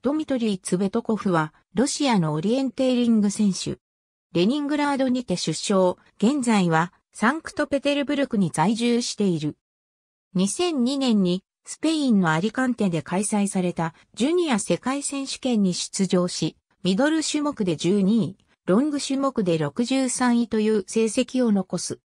ドミトリー・ツベトコフは、ロシアのオリエンテーリング選手。レニングラードにて出生、現在は、サンクトペテルブルクに在住している。2002年に、スペインのアリカンテで開催されたジュニア世界選手権に出場し、ミドル種目で12位、ロング種目で63位という成績を残す。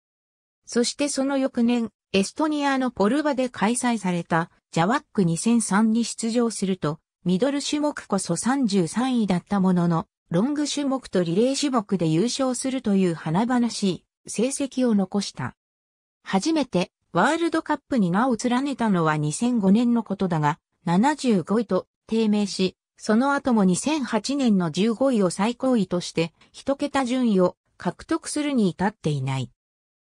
そしてその翌年、エストニアのポルバで開催されたジャワック2003に出場すると、ミドル種目こそ33位だったものの、ロング種目とリレー種目で優勝するという華々しい成績を残した。初めてワールドカップに名を連ねたのは2005年のことだが、75位と低迷し、その後も2008年の15位を最高位として1桁順位を獲得するに至っていない。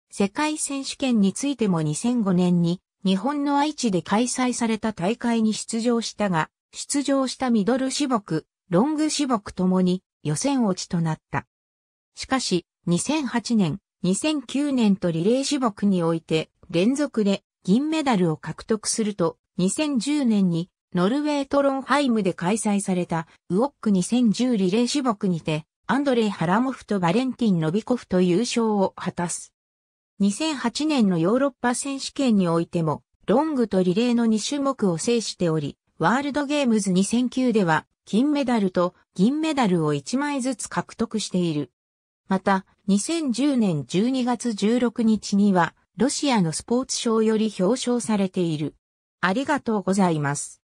世界選手権についても2005年に日本の愛知で開催された大会に出場したが、出場したミドル種目、ロング種目ともに予選落ちとなった。しかし、2008年、2009年とリレー種目において連続で銀メダルを獲得すると、2010年にノルウェートロンハイムで開催されたウォック2010リレー種目にて、アンドレイ・ハラモフとバレンティン・ノビコフと優勝を果たす。2008年のヨーロッパ選手権においても、ロングとリレーの2種目を制しており、ワールドゲームズ2009では金メダルと銀メダルを1枚ずつ獲得している。また、2010年12月16日には、ロシアのスポーツ賞より表彰されている。ありがとうございます。